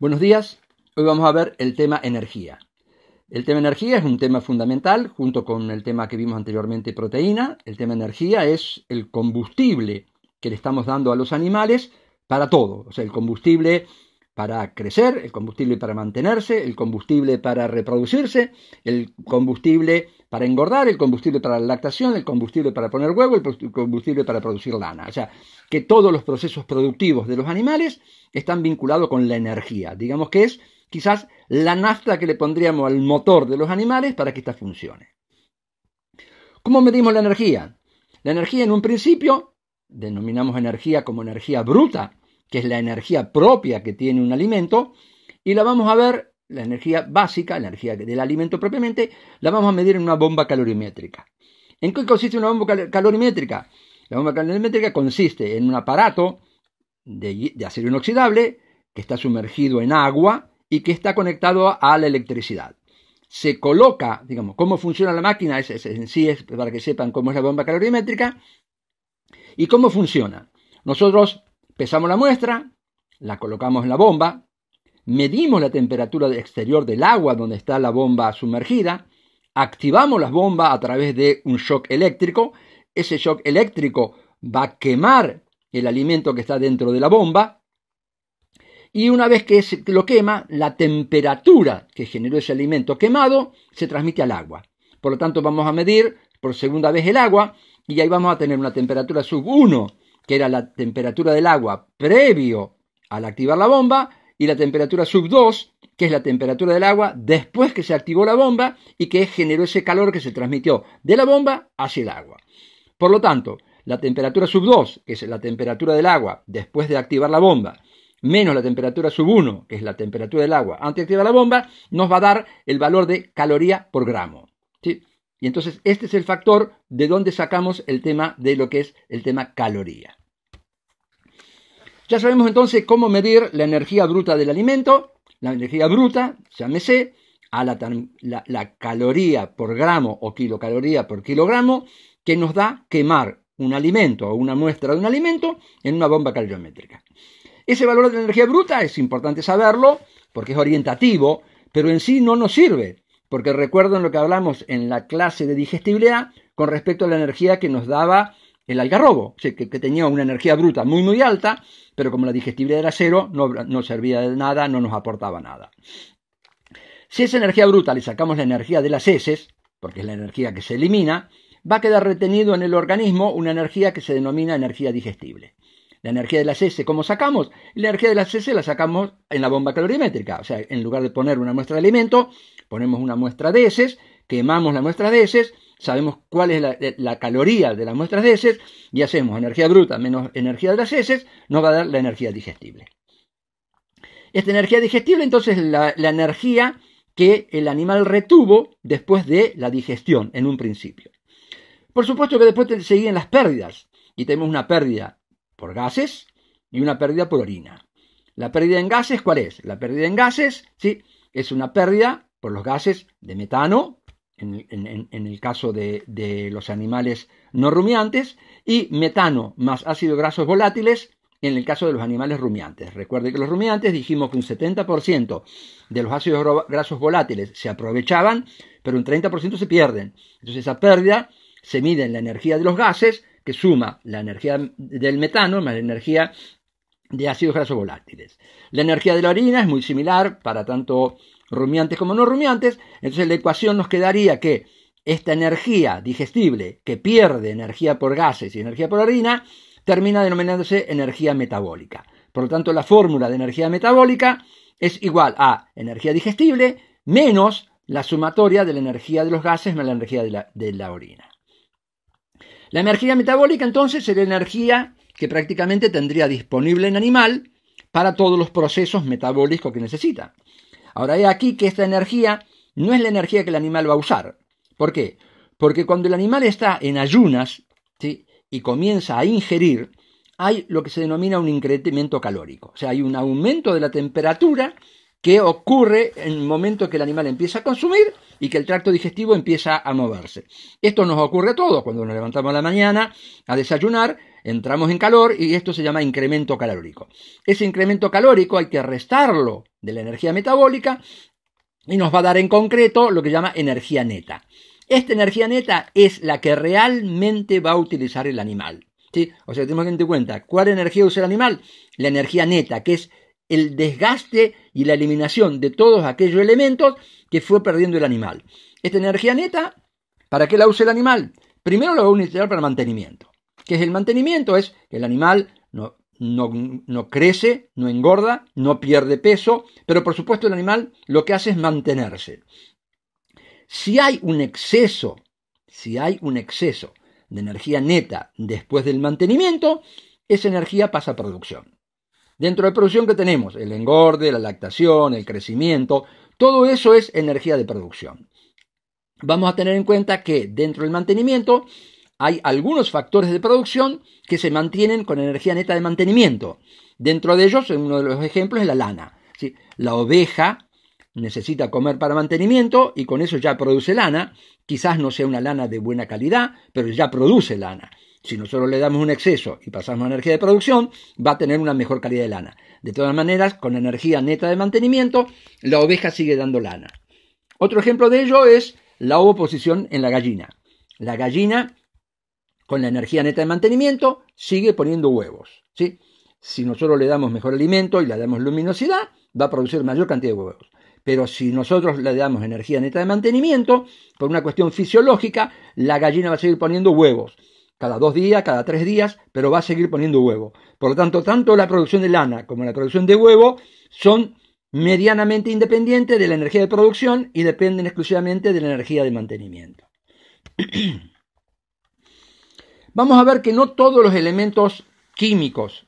Buenos días, hoy vamos a ver el tema energía. El tema energía es un tema fundamental, junto con el tema que vimos anteriormente, proteína. El tema energía es el combustible que le estamos dando a los animales para todo. O sea, el combustible para crecer, el combustible para mantenerse, el combustible para reproducirse, el combustible para engordar, el combustible para la lactación, el combustible para poner huevo, el combustible para producir lana. O sea, que todos los procesos productivos de los animales están vinculados con la energía. Digamos que es quizás la nafta que le pondríamos al motor de los animales para que ésta funcione. ¿Cómo medimos la energía? La energía en un principio denominamos energía como energía bruta, que es la energía propia que tiene un alimento, y la vamos a ver la energía básica, la energía del alimento propiamente, la vamos a medir en una bomba calorimétrica. ¿En qué consiste una bomba calorimétrica? La bomba calorimétrica consiste en un aparato de, acero inoxidable que está sumergido en agua y que está conectado a la electricidad. Se coloca, digamos, cómo funciona la máquina, es, en sí es para que sepan cómo es la bomba calorimétrica y cómo funciona. Nosotros pesamos la muestra, la colocamos en la bomba, medimos la temperatura exterior del agua donde está la bomba sumergida, activamos la bomba a través de un shock eléctrico, ese shock eléctrico va a quemar el alimento que está dentro de la bomba, y una vez que lo quema, la temperatura que generó ese alimento quemado se transmite al agua. Por lo tanto, vamos a medir por segunda vez el agua y ahí vamos a tener una temperatura sub 1, que era la temperatura del agua previo al activar la bomba, y la temperatura sub 2, que es la temperatura del agua después que se activó la bomba y que generó ese calor que se transmitió de la bomba hacia el agua. Por lo tanto, la temperatura sub 2, que es la temperatura del agua después de activar la bomba, menos la temperatura sub 1, que es la temperatura del agua antes de activar la bomba, nos va a dar el valor de caloría por gramo. Y entonces este es el factor de donde sacamos el tema de lo que es el tema caloría. Ya sabemos entonces cómo medir la energía bruta del alimento, la energía bruta, llámese, a la, caloría por gramo o kilocaloría por kilogramo que nos da quemar un alimento o una muestra de un alimento en una bomba calorimétrica. Ese valor de la energía bruta es importante saberlo porque es orientativo, pero en sí no nos sirve, porque en lo que hablamos en la clase de digestibilidad con respecto a la energía que nos daba el algarrobo, que, tenía una energía bruta muy muy alta, pero como la digestibilidad era cero, no, no servía de nada, no nos aportaba nada. Si esa energía bruta le sacamos la energía de las heces, porque es la energía que se elimina, va a quedar retenido en el organismo una energía que se denomina energía digestible. La energía de las heces, ¿cómo sacamos? La energía de las heces la sacamos en la bomba calorimétrica. O sea, en lugar de poner una muestra de alimento, ponemos una muestra de heces, quemamos la muestra de heces sabemos cuál es eh, la, caloría de las muestras de heces y hacemos energía bruta menos energía de las heces, nos va a dar la energía digestible. Esta energía digestible entonces es la, energía que el animal retuvo después de la digestión en un principio. Por supuesto que después seguían las pérdidas y tenemos una pérdida por gases y una pérdida por orina. La pérdida en gases, ¿cuál es? La pérdida en gases, sí, es una pérdida por los gases de metano, en, el caso de, los animales no rumiantes, y metano más ácidos grasos volátiles en el caso de los animales rumiantes. Recuerde que los rumiantes dijimos que un 70% de los ácidos grasos volátiles se aprovechaban, pero un 30% se pierden. Entonces esa pérdida se mide en la energía de los gases, que suma la energía del metano más la energía de ácidos grasos volátiles. La energía de la orina es muy similar para tanto rumiantes como no rumiantes, entonces la ecuación nos quedaría que esta energía digestible que pierde energía por gases y energía por orina termina denominándose energía metabólica. Por lo tanto, la fórmula de energía metabólica es igual a energía digestible menos la sumatoria de la energía de los gases más la energía de la, de la orina. La energía metabólica entonces sería energía que prácticamente tendría disponible en animal para todos los procesos metabólicos que necesita. Ahora he aquí que esta energía no es la energía que el animal va a usar. ¿Por qué? Porque cuando el animal está en ayunas y comienza a ingerir, hay lo que se denomina un incremento calórico. O sea, hay un aumento de la temperatura que ocurre en el momento que el animal empieza a consumir y que el tracto digestivo empieza a moverse. Esto nos ocurre a todos cuando nos levantamos a la mañana a desayunar, entramos en calor y esto se llama incremento calórico. Ese incremento calórico hay que restarlo de la energía metabólica y nos va a dar en concreto lo que llama energía neta. Esta energía neta es la que realmente va a utilizar el animal. O sea, tenemos que tener en cuenta, ¿cuál energía usa el animal? La energía neta, que es el desgaste y la eliminación de todos aquellos elementos que fue perdiendo el animal. Esta energía neta, ¿para qué la usa el animal? Primero lo va a utilizar para mantenimiento. ¿Qué es el mantenimiento? Es que el animal no, no crece, no engorda, no pierde peso, pero por supuesto el animal lo que hace es mantenerse. Si hay un exceso, si hay un exceso de energía neta después del mantenimiento, esa energía pasa a producción. Dentro de producción que tenemos, el engorde, la lactación, el crecimiento, todo eso es energía de producción. Vamos a tener en cuenta que dentro del mantenimiento hay algunos factores de producción que se mantienen con energía neta de mantenimiento. Dentro de ellos, uno de los ejemplos es la lana. La oveja necesita comer para mantenimiento y con eso ya produce lana. Quizás no sea una lana de buena calidad, pero ya produce lana. Si nosotros le damos un exceso y pasamos a energía de producción, va a tener una mejor calidad de lana. De todas maneras, con la energía neta de mantenimiento, la oveja sigue dando lana. Otro ejemplo de ello es la oposición en la gallina. La gallina, con la energía neta de mantenimiento, sigue poniendo huevos. Si nosotros le damos mejor alimento y le damos luminosidad, va a producir mayor cantidad de huevos. Pero si nosotros le damos energía neta de mantenimiento, por una cuestión fisiológica, la gallina va a seguir poniendo huevos cada dos días, cada tres días, pero va a seguir poniendo huevo. Por lo tanto, tanto la producción de lana como la producción de huevo son medianamente independientes de la energía de producción y dependen exclusivamente de la energía de mantenimiento. Vamos a ver que no todos los elementos químicos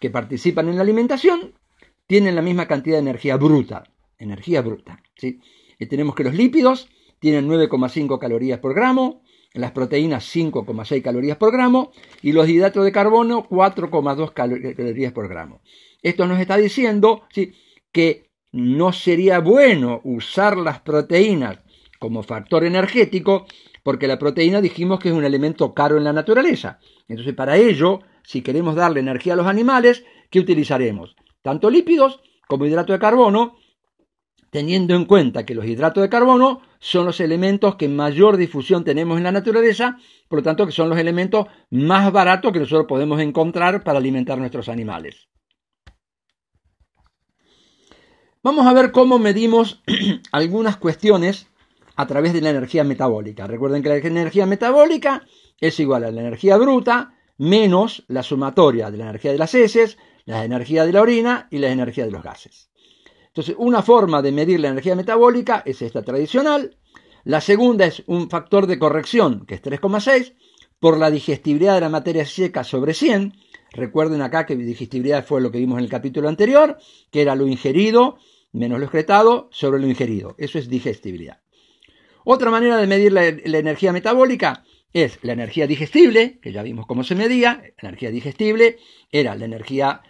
que participan en la alimentación tienen la misma cantidad de energía bruta. Energía bruta. ¿sí? Y tenemos que los lípidos tienen 9,5 calorías por gramo, las proteínas 5,6 calorías por gramo y los hidratos de carbono 4,2 eh, calorías por gramo. Esto nos está diciendo que no sería bueno usar las proteínas como factor energético porque la proteína dijimos que es un elemento caro en la naturaleza. Entonces para ello, si queremos darle energía a los animales, ¿qué utilizaremos? Tanto lípidos como hidrato de carbono teniendo en cuenta que los hidratos de carbono son los elementos que mayor difusión tenemos en la naturaleza, por lo tanto que son los elementos más baratos que nosotros podemos encontrar para alimentar nuestros animales. Vamos a ver cómo medimos algunas cuestiones a través de la energía metabólica. Recuerden que la energía metabólica es igual a la energía bruta menos la sumatoria de la energía de las heces, la energía de la orina y la energía de los gases. Entonces, una forma de medir la energía metabólica es esta tradicional. La segunda es un factor de corrección, que es 3,6, por la digestibilidad de la materia seca sobre 100. Recuerden acá que digestibilidad fue lo que vimos en el capítulo anterior, que era lo ingerido menos lo excretado sobre lo ingerido. Eso es digestibilidad. Otra manera de medir la, energía metabólica es la energía digestible, que ya vimos cómo se medía, la energía digestible era la energía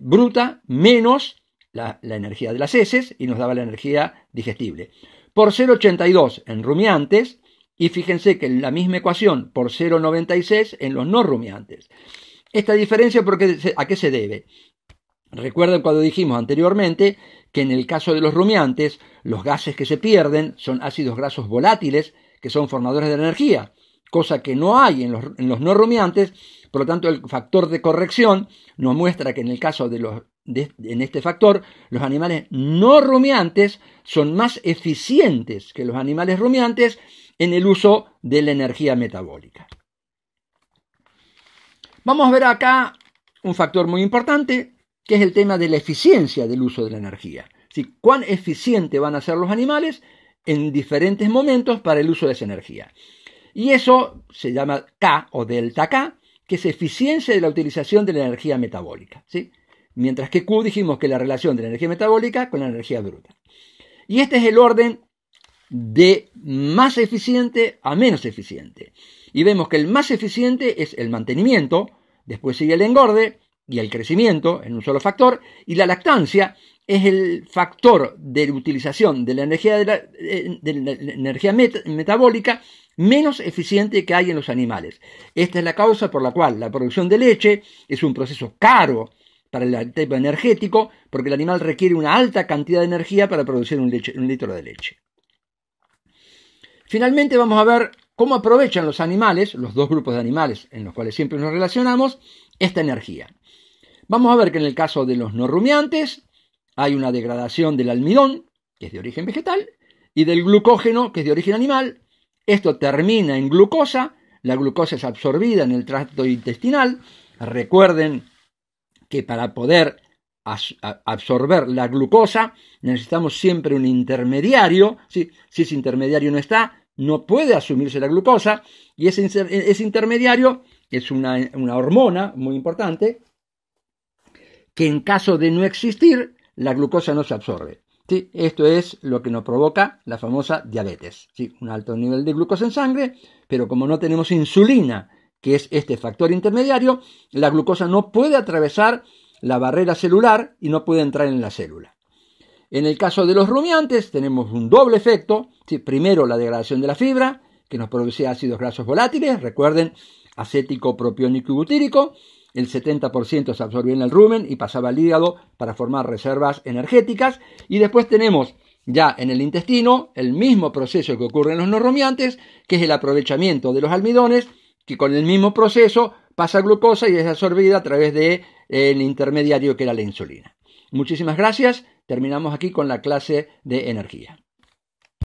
bruta menos la, energía de las heces y nos daba la energía digestible. Por 0,82 en rumiantes, y fíjense que la misma ecuación por 0,96 en los no rumiantes. Esta diferencia, porque, ¿a qué se debe? Recuerden cuando dijimos anteriormente que en el caso de los rumiantes, los gases que se pierden son ácidos grasos volátiles que son formadores de energía, cosa que no hay en los, en los no rumiantes, por lo tanto el factor de corrección nos muestra que en el caso de los en este factor, los animales no rumiantes son más eficientes que los animales rumiantes en el uso de la energía metabólica. Vamos a ver acá un factor muy importante, que es el tema de la eficiencia del uso de la energía. ¿Cuán eficiente van a ser los animales en diferentes momentos para el uso de esa energía? Y eso se llama K o delta K, que es eficiencia de la utilización de la energía metabólica. ¿sí? mientras que Q dijimos que la relación de la energía metabólica con la energía bruta. Y este es el orden de más eficiente a menos eficiente. Y vemos que el más eficiente es el mantenimiento, después sigue el engorde y el crecimiento en un solo factor, y la lactancia es el factor de utilización de la energía, de la, energía metabólica menos eficiente que hay en los animales. Esta es la causa por la cual la producción de leche es un proceso caro para el tipo energético, porque el animal requiere una alta cantidad de energía para producir un, litro de leche. Finalmente vamos a ver cómo aprovechan los animales, los dos grupos de animales en los cuales siempre nos relacionamos, esta energía. Vamos a ver que en el caso de los no rumiantes hay una degradación del almidón, que es de origen vegetal, y del glucógeno, que es de origen animal. Esto termina en glucosa, la glucosa es absorbida en el tracto intestinal. Recuerden que para poder absorber la glucosa necesitamos siempre un intermediario. Si ese intermediario no está, no puede asumirse la glucosa y ese, intermediario es una, hormona muy importante que en caso de no existir, la glucosa no se absorbe. Esto es lo que nos provoca la famosa diabetes. ¿sí? Un alto nivel de glucosa en sangre, pero como no tenemos insulina que es este factor intermediario, la glucosa no puede atravesar la barrera celular y no puede entrar en la célula. En el caso de los rumiantes tenemos un doble efecto. primero la degradación de la fibra, que nos produce ácidos grasos volátiles, recuerden, acético, propiónico y butírico. El 70% se absorbía en el rumen y pasaba al hígado para formar reservas energéticas. Y después tenemos ya en el intestino el mismo proceso que ocurre en los no rumiantes, que es el aprovechamiento de los almidones que con el mismo proceso pasa glucosa y es absorbida a través del de, eh, intermediario que era la insulina. Muchísimas gracias. Terminamos aquí con la clase de energía.